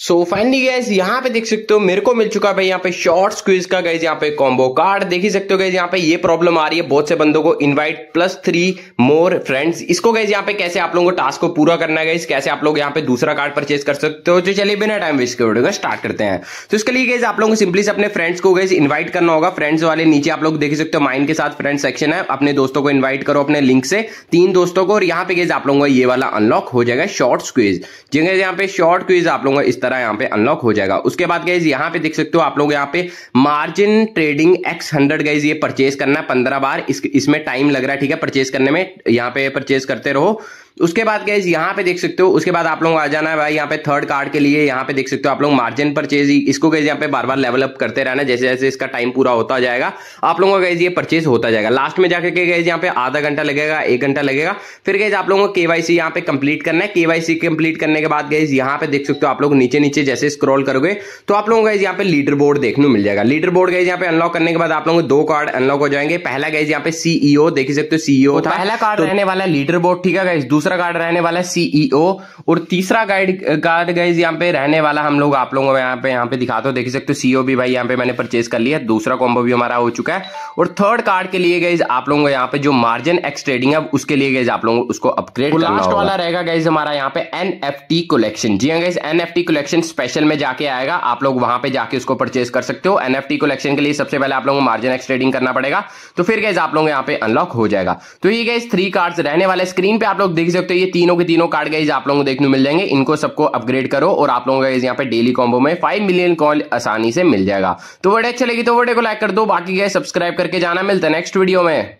so finally gas यहाँ पे देख सकते हो मेरे को मिल चुका है यहाँ पे शॉर्ट्स क्विज का गैस यहाँ पे कॉम्बो कार्ड देख ही सकते हो गैस यहाँ पे ये प्रॉब्लम आ रही है बहुत से बंदों को invite plus three more friends इसको गैस यहाँ पे कैसे आप लोगों को टास्क को पूरा करना है गैस कैसे आप लोग यहाँ पे दूसरा कार्ड परचेज कर सकते हो तो चलिए बिना टाइम वेस्ट का स्टार्ट करते हैं तो इसके लिए गैस आप लोगों को सिंपली से अपने फ्रेंड्स को गैस इन्वाइट करना होगा फ्रेंड्स वाले नीचे आप लोग देख सकते हो माइंड के साथ फ्रेंड सेक्शन है अपने दोस्तों को इन्वाइट करो अपने लिंक से तीन दोस्तों को और यहाँ पे गैस आप लोगों का ये वाला अनलॉक हो जाएगा शॉर्ट क्विज जिन यहाँ पे शॉर्ट क्विज आप लोगों का तरह यहाँ पे अनलॉक हो जाएगा उसके बाद गाइज यहाँ पे देख सकते हो आप लोग यहाँ पे margin trading x hundred guys ये परचेज करना है पंद्रह बार इसमें टाइम लग रहा है ठीक है परचेज करने में यहाँ पे परचेज करते रहो उसके बाद गैस यहाँ पे देख सकते हो उसके बाद आप लोग आ जाना है भाई यहाँ पे थर्ड कार्ड के लिए यहाँ पे देख सकते हो आप लोग मार्जिन परचेज इसको गैस यहाँ पे बार बार लेवल अप करते रहना जैसे जैसे इसका टाइम पूरा होता जाएगा आप लोगों का गैस ये परचेज होता जाएगा लास्ट में जाकर के गैस यहाँ पे आधा घंटा लगेगा एक घंटा लगेगा फिर गैस आप लोगों को केवाईसी यहाँ पे कंप्लीट करना है केवाईसी कंप्लीट करने के बाद गैस यहाँ पे देख सकते हो आप लोग नीचे नीचे जैसे स्क्रॉल करोगे तो आप लोगों को यहाँ पे लीडर बोर्ड देखने मिल जाएगा लीडर बोर्ड गैस यहाँ पे अनलॉक करने के बाद आप लोगों को दो कार्ड अनलॉक हो जाएंगे पहला गैस यहाँ पे सीईओ देख सकते हो सीईओ पहला कार्ड रहने वाला लीडर बोर्ड ठीक है दूसरा गार्ड रहने वाला है सीईओ e और तीसरा गाइड गार्ड गाइज यहाँ पे रहने वाला हम लोग आप लोगों को यहाँ पे यहाँ पे दिखाते हो देख सकते हो सीईओ e भी भाई यहाँ पे मैंने परचेज कर लिया दूसरा कॉम्बो भी हमारा हो चुका है और थर्ड कार्ड के लिए गाइज आप लोगों को यहाँ पे जो मार्जिन एक्स ट्रेडिंग है उसके लिए गाइज आप लोगों उसको अपग्रेड लास्ट वाला रहेगा गाइज हमारा यहाँ पे एन कलेक्शन जी हाँ गाइज एन कलेक्शन स्पेशल में जाके आएगा आप लोग वहां पे जाके उसको परचेज कर सकते हो एन कलेक्शन के लिए सबसे पहले आप लोगों को मार्जिन एक्स ट्रेडिंग करना पड़ेगा तो फिर गाइज आप लोग यहाँ पे अनलॉक हो जाएगा तो ये गाइज थ्री कार्ड रहने वाले स्क्रीन पे आप लोग देख देख सकते हो ये तीनों के तीनों कार्ड गाइज आप लोगों को देखने मिल जाएंगे इनको सबको अपग्रेड करो और आप लोगों का यहाँ पे डेली कॉम्बो में फाइव मिलियन कॉल आसानी से मिल जाएगा तो वोडे अच्छी लगी तो वोडे को लाइक कर दो बाकी गए सब्सक्राइब करके जाना मिलता है नेक्स्ट वीडियो में